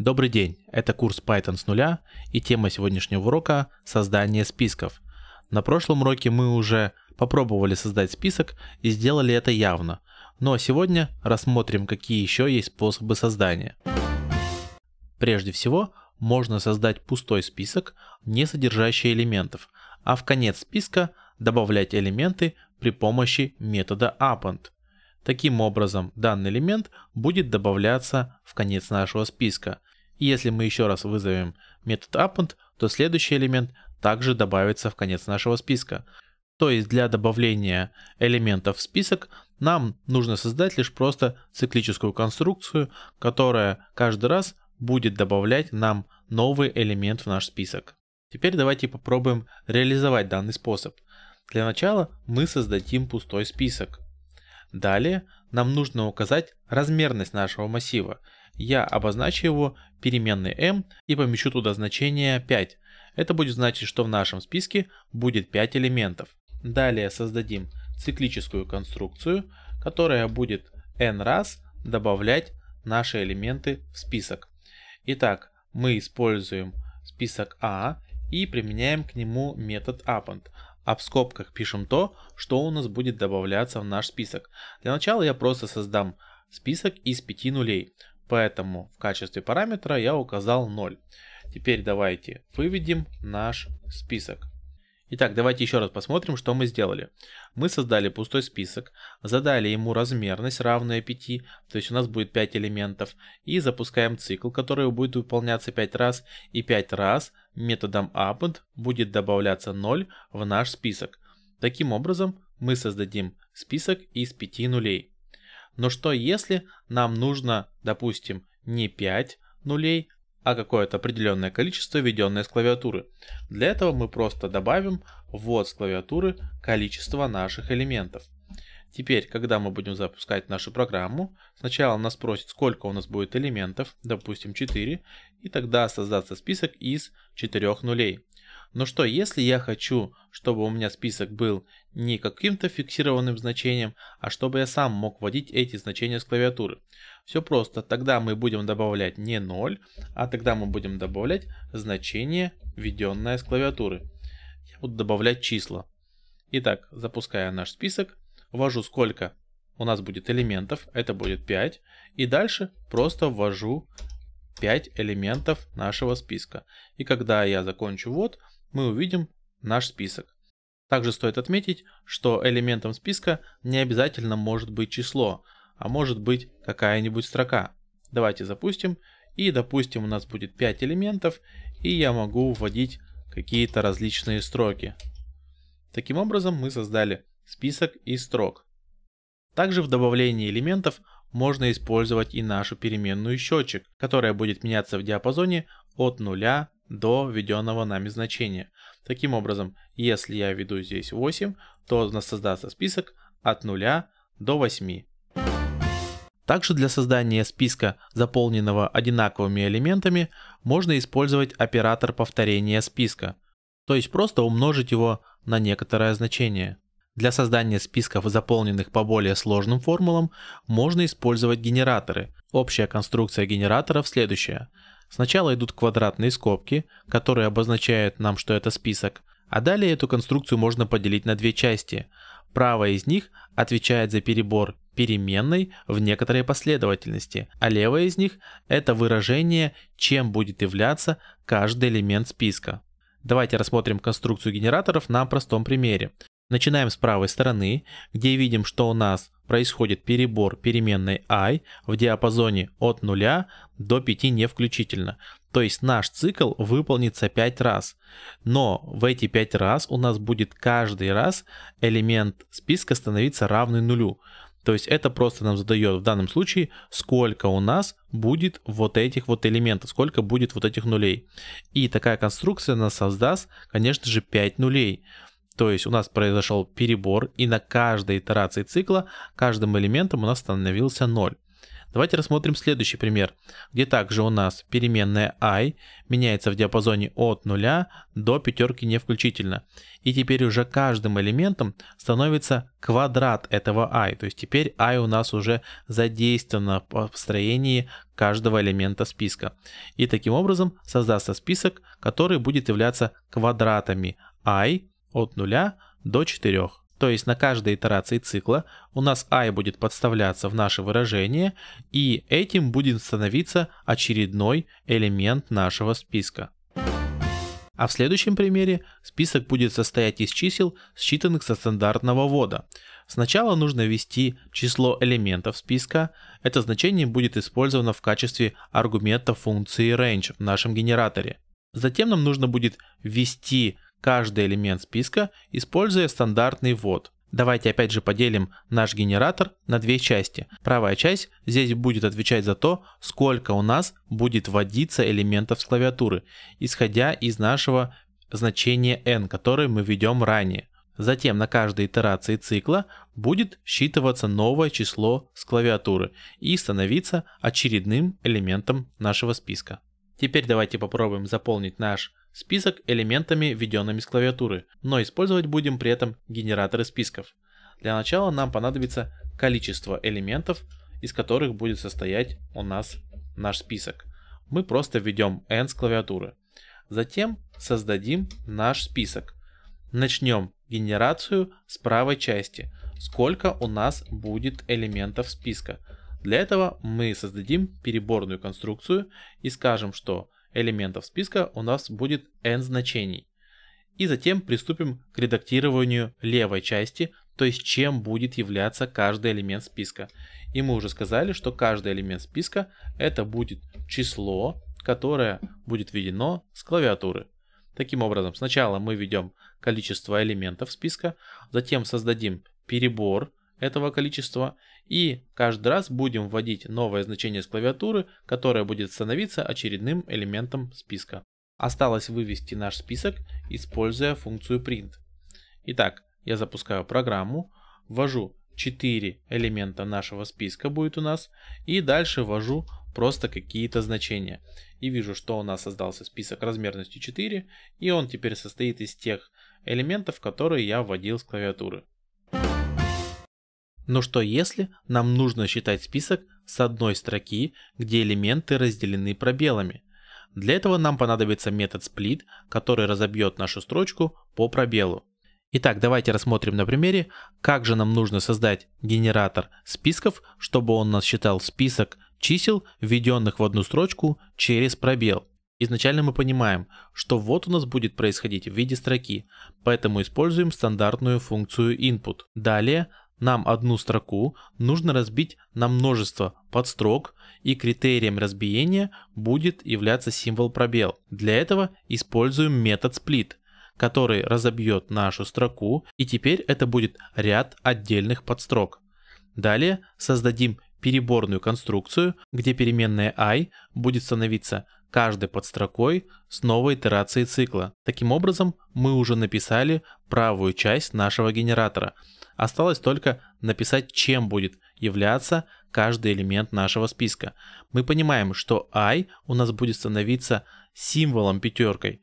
Добрый день, это курс Python с нуля и тема сегодняшнего урока – создание списков. На прошлом уроке мы уже попробовали создать список и сделали это явно, но сегодня рассмотрим, какие еще есть способы создания. Прежде всего, можно создать пустой список, не содержащий элементов, а в конец списка добавлять элементы при помощи метода append – Таким образом, данный элемент будет добавляться в конец нашего списка. И если мы еще раз вызовем метод append, то следующий элемент также добавится в конец нашего списка. То есть для добавления элементов в список нам нужно создать лишь просто циклическую конструкцию, которая каждый раз будет добавлять нам новый элемент в наш список. Теперь давайте попробуем реализовать данный способ. Для начала мы создадим пустой список. Далее нам нужно указать размерность нашего массива. Я обозначу его переменной m и помещу туда значение 5. Это будет значить, что в нашем списке будет 5 элементов. Далее создадим циклическую конструкцию, которая будет n раз добавлять наши элементы в список. Итак, мы используем список a и применяем к нему метод append а в скобках пишем то, что у нас будет добавляться в наш список. Для начала я просто создам список из 5 нулей, поэтому в качестве параметра я указал 0. Теперь давайте выведем наш список. Итак, давайте еще раз посмотрим, что мы сделали. Мы создали пустой список, задали ему размерность, равную 5, то есть у нас будет 5 элементов, и запускаем цикл, который будет выполняться 5 раз, и 5 раз методом append будет добавляться 0 в наш список. Таким образом, мы создадим список из 5 нулей. Но что если нам нужно, допустим, не 5 нулей, а какое-то определенное количество введенное с клавиатуры. Для этого мы просто добавим ввод с клавиатуры количество наших элементов. Теперь, когда мы будем запускать нашу программу, сначала нас спросит, сколько у нас будет элементов, допустим 4, и тогда создастся список из 4 нулей. Ну что, если я хочу, чтобы у меня список был не каким-то фиксированным значением, а чтобы я сам мог вводить эти значения с клавиатуры. Все просто, тогда мы будем добавлять не 0, а тогда мы будем добавлять значение, введенное с клавиатуры. Я буду добавлять числа. Итак, запуская наш список, ввожу сколько у нас будет элементов, это будет 5, и дальше просто ввожу 5 элементов нашего списка. И когда я закончу вот, мы увидим наш список. Также стоит отметить, что элементом списка не обязательно может быть число, а может быть какая-нибудь строка. Давайте запустим, и допустим у нас будет 5 элементов, и я могу вводить какие-то различные строки. Таким образом мы создали список из строк. Также в добавлении элементов можно использовать и нашу переменную счетчик, которая будет меняться в диапазоне от 0 до введенного нами значения. Таким образом, если я введу здесь 8, то у нас создастся список от 0 до 8. Также для создания списка, заполненного одинаковыми элементами, можно использовать оператор повторения списка, то есть просто умножить его на некоторое значение. Для создания списков, заполненных по более сложным формулам, можно использовать генераторы. Общая конструкция генераторов следующая – Сначала идут квадратные скобки, которые обозначают нам, что это список, а далее эту конструкцию можно поделить на две части. Правая из них отвечает за перебор переменной в некоторой последовательности, а левая из них – это выражение, чем будет являться каждый элемент списка. Давайте рассмотрим конструкцию генераторов на простом примере. Начинаем с правой стороны, где видим, что у нас происходит перебор переменной i в диапазоне от 0 до 5 не включительно. То есть наш цикл выполнится 5 раз. Но в эти 5 раз у нас будет каждый раз элемент списка становиться равный нулю. То есть это просто нам задает в данном случае, сколько у нас будет вот этих вот элементов, сколько будет вот этих нулей. И такая конструкция нас создаст, конечно же, 5 нулей. То есть у нас произошел перебор, и на каждой итерации цикла каждым элементом у нас становился 0. Давайте рассмотрим следующий пример, где также у нас переменная i меняется в диапазоне от 0 до пятерки не включительно. И теперь уже каждым элементом становится квадрат этого i, то есть теперь i у нас уже задействовано в построении каждого элемента списка. И таким образом создастся список, который будет являться квадратами i от 0 до 4. То есть на каждой итерации цикла у нас i будет подставляться в наше выражение, и этим будет становиться очередной элемент нашего списка. А в следующем примере список будет состоять из чисел, считанных со стандартного ввода. Сначала нужно ввести число элементов списка. Это значение будет использовано в качестве аргумента функции range в нашем генераторе. Затем нам нужно будет ввести каждый элемент списка, используя стандартный ввод. Давайте опять же поделим наш генератор на две части. Правая часть здесь будет отвечать за то, сколько у нас будет вводиться элементов с клавиатуры, исходя из нашего значения n, которое мы введем ранее. Затем на каждой итерации цикла будет считываться новое число с клавиатуры и становиться очередным элементом нашего списка. Теперь давайте попробуем заполнить наш список элементами, введенными с клавиатуры, но использовать будем при этом генераторы списков. Для начала нам понадобится количество элементов, из которых будет состоять у нас наш список. Мы просто введем n с клавиатуры. Затем создадим наш список. Начнем генерацию с правой части. Сколько у нас будет элементов списка. Для этого мы создадим переборную конструкцию и скажем, что элементов списка у нас будет n значений. И затем приступим к редактированию левой части, то есть чем будет являться каждый элемент списка. И мы уже сказали, что каждый элемент списка это будет число, которое будет введено с клавиатуры. Таким образом, сначала мы введем количество элементов списка, затем создадим перебор, этого количества и каждый раз будем вводить новое значение с клавиатуры, которое будет становиться очередным элементом списка. Осталось вывести наш список, используя функцию print. Итак, я запускаю программу, ввожу 4 элемента нашего списка будет у нас и дальше ввожу просто какие-то значения. И вижу, что у нас создался список размерностью 4 и он теперь состоит из тех элементов, которые я вводил с клавиатуры. Но что если нам нужно считать список с одной строки, где элементы разделены пробелами? Для этого нам понадобится метод split, который разобьет нашу строчку по пробелу. Итак, давайте рассмотрим на примере, как же нам нужно создать генератор списков, чтобы он нас считал список чисел, введенных в одну строчку через пробел. Изначально мы понимаем, что вот у нас будет происходить в виде строки, поэтому используем стандартную функцию input. Далее нам одну строку нужно разбить на множество подстрок, и критерием разбиения будет являться символ пробел. Для этого используем метод split, который разобьет нашу строку, и теперь это будет ряд отдельных подстрок. Далее создадим переборную конструкцию, где переменная i будет становиться каждой подстрокой с новой итерацией цикла. Таким образом, мы уже написали правую часть нашего генератора – Осталось только написать, чем будет являться каждый элемент нашего списка. Мы понимаем, что i у нас будет становиться символом пятеркой.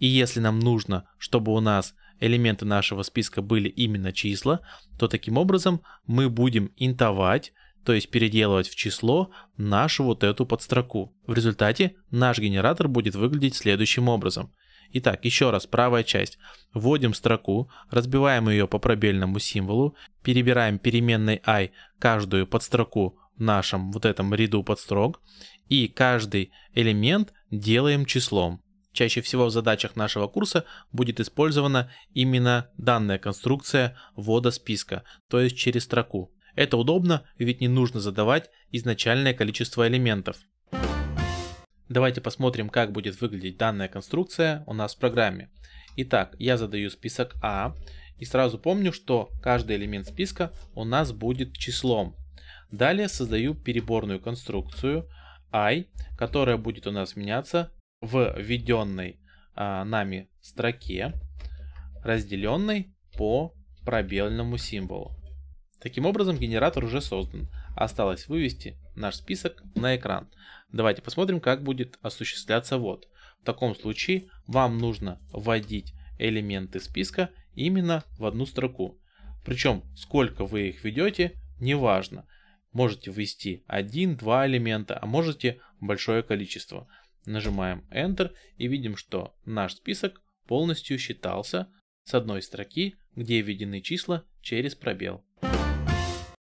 И если нам нужно, чтобы у нас элементы нашего списка были именно числа, то таким образом мы будем интовать, то есть переделывать в число нашу вот эту подстроку. В результате наш генератор будет выглядеть следующим образом – Итак, еще раз, правая часть. Вводим строку, разбиваем ее по пробельному символу, перебираем переменной i каждую подстроку в нашем вот этом ряду подстрок, и каждый элемент делаем числом. Чаще всего в задачах нашего курса будет использована именно данная конструкция ввода списка, то есть через строку. Это удобно, ведь не нужно задавать изначальное количество элементов. Давайте посмотрим, как будет выглядеть данная конструкция у нас в программе. Итак, я задаю список А. И сразу помню, что каждый элемент списка у нас будет числом. Далее создаю переборную конструкцию i, которая будет у нас меняться в введенной а, нами строке, разделенной по пробельному символу. Таким образом генератор уже создан. Осталось вывести наш список на экран. Давайте посмотрим, как будет осуществляться ввод. В таком случае вам нужно вводить элементы списка именно в одну строку. Причем сколько вы их ведете, неважно. Можете ввести один-два элемента, а можете большое количество. Нажимаем Enter и видим, что наш список полностью считался с одной строки, где введены числа через пробел.